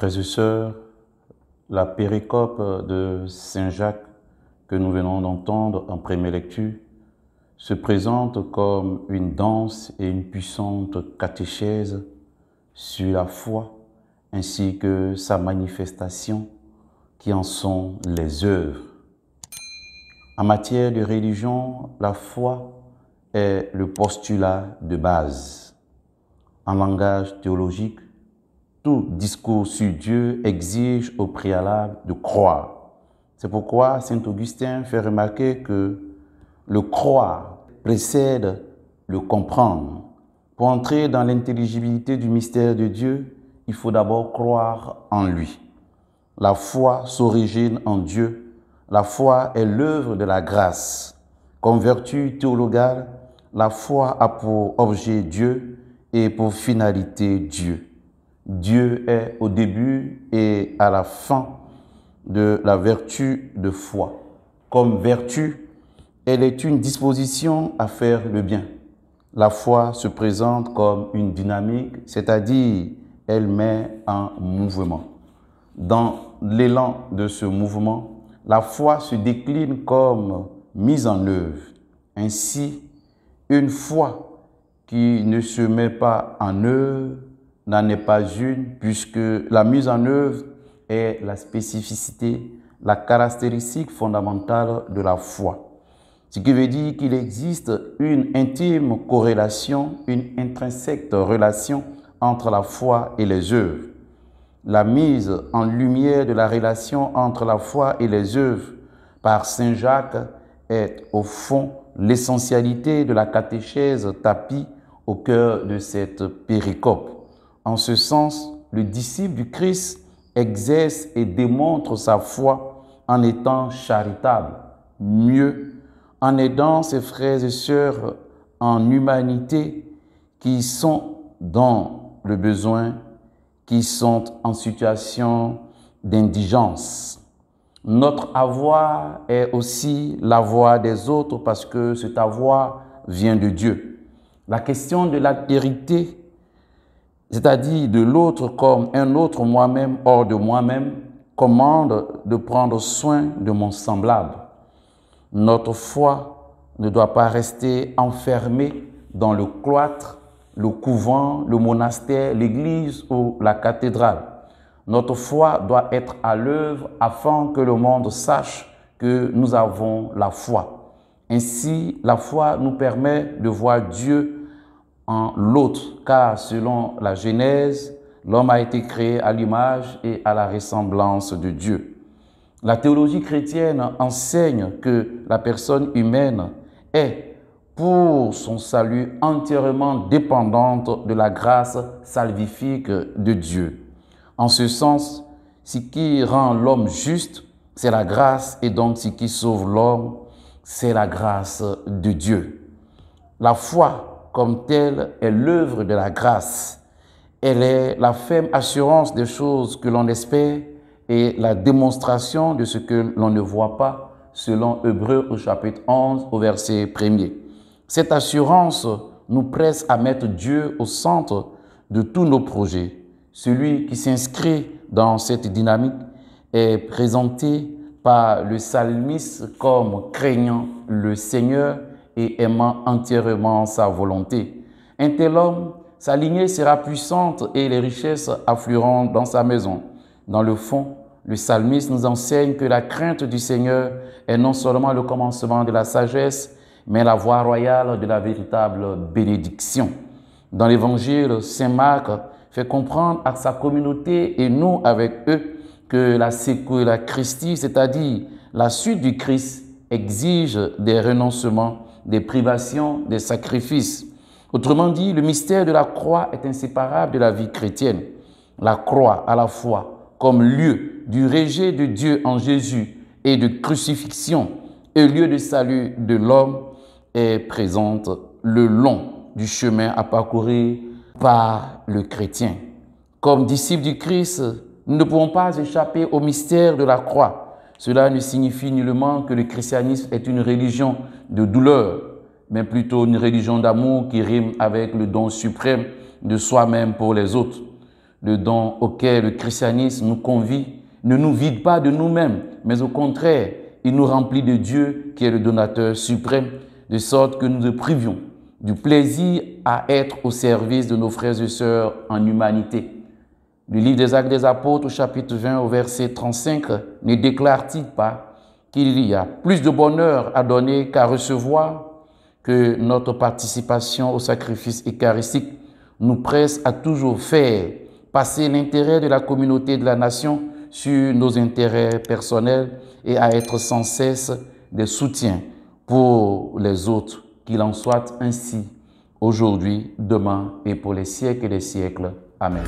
Frères et sœurs, la péricope de Saint Jacques que nous venons d'entendre en première lecture se présente comme une danse et une puissante catéchèse sur la foi ainsi que sa manifestation qui en sont les œuvres. En matière de religion, la foi est le postulat de base. En langage théologique, tout discours sur Dieu exige au préalable de croire. C'est pourquoi Saint Augustin fait remarquer que le croire précède le comprendre. Pour entrer dans l'intelligibilité du mystère de Dieu, il faut d'abord croire en lui. La foi s'origine en Dieu. La foi est l'œuvre de la grâce. Comme vertu théologale, la foi a pour objet Dieu et pour finalité Dieu. Dieu est au début et à la fin de la vertu de foi. Comme vertu, elle est une disposition à faire le bien. La foi se présente comme une dynamique, c'est-à-dire elle met en mouvement. Dans l'élan de ce mouvement, la foi se décline comme mise en œuvre. Ainsi, une foi qui ne se met pas en œuvre n'en est pas une, puisque la mise en œuvre est la spécificité, la caractéristique fondamentale de la foi. Ce qui veut dire qu'il existe une intime corrélation, une intrinsèque relation entre la foi et les œuvres. La mise en lumière de la relation entre la foi et les œuvres par Saint Jacques est au fond l'essentialité de la catéchèse tapie au cœur de cette péricope. En ce sens, le disciple du Christ exerce et démontre sa foi en étant charitable. Mieux, en aidant ses frères et sœurs en humanité qui sont dans le besoin, qui sont en situation d'indigence. Notre avoir est aussi l'avoir des autres parce que cet avoir vient de Dieu. La question de la vérité, c'est-à-dire de l'autre comme un autre moi-même hors de moi-même, commande de prendre soin de mon semblable. Notre foi ne doit pas rester enfermée dans le cloître, le couvent, le monastère, l'église ou la cathédrale. Notre foi doit être à l'œuvre afin que le monde sache que nous avons la foi. Ainsi, la foi nous permet de voir Dieu l'autre, car selon la Genèse, l'homme a été créé à l'image et à la ressemblance de Dieu. La théologie chrétienne enseigne que la personne humaine est, pour son salut, entièrement dépendante de la grâce salvifique de Dieu. En ce sens, ce qui rend l'homme juste, c'est la grâce, et donc ce qui sauve l'homme, c'est la grâce de Dieu. La foi comme telle est l'œuvre de la grâce. Elle est la ferme assurance des choses que l'on espère et la démonstration de ce que l'on ne voit pas, selon Hébreu au chapitre 11 au verset 1er. Cette assurance nous presse à mettre Dieu au centre de tous nos projets. Celui qui s'inscrit dans cette dynamique est présenté par le psalmiste comme craignant le Seigneur et aimant entièrement sa volonté. Un tel homme, sa lignée sera puissante et les richesses afflueront dans sa maison. Dans le fond, le psalmiste nous enseigne que la crainte du Seigneur est non seulement le commencement de la sagesse, mais la voie royale de la véritable bénédiction. Dans l'Évangile, Saint Marc fait comprendre à sa communauté et nous avec eux que la et la Christie, c'est-à-dire la suite du Christ, exige des renoncements des privations, des sacrifices. Autrement dit, le mystère de la croix est inséparable de la vie chrétienne. La croix à la fois comme lieu du règne de Dieu en Jésus et de crucifixion et lieu de salut de l'homme est présente le long du chemin à parcourir par le chrétien. Comme disciples du Christ, nous ne pouvons pas échapper au mystère de la croix cela ne signifie nullement que le christianisme est une religion de douleur, mais plutôt une religion d'amour qui rime avec le don suprême de soi-même pour les autres. Le don auquel le christianisme nous convie ne nous vide pas de nous-mêmes, mais au contraire, il nous remplit de Dieu qui est le donateur suprême, de sorte que nous nous privions du plaisir à être au service de nos frères et sœurs en humanité. Le livre des Actes des Apôtres, au chapitre 20, au verset 35, ne déclare-t-il pas qu'il y a plus de bonheur à donner qu'à recevoir, que notre participation au sacrifice eucharistique nous presse à toujours faire passer l'intérêt de la communauté de la nation sur nos intérêts personnels et à être sans cesse des soutiens pour les autres, qu'il en soit ainsi aujourd'hui, demain et pour les siècles et les siècles. Amen.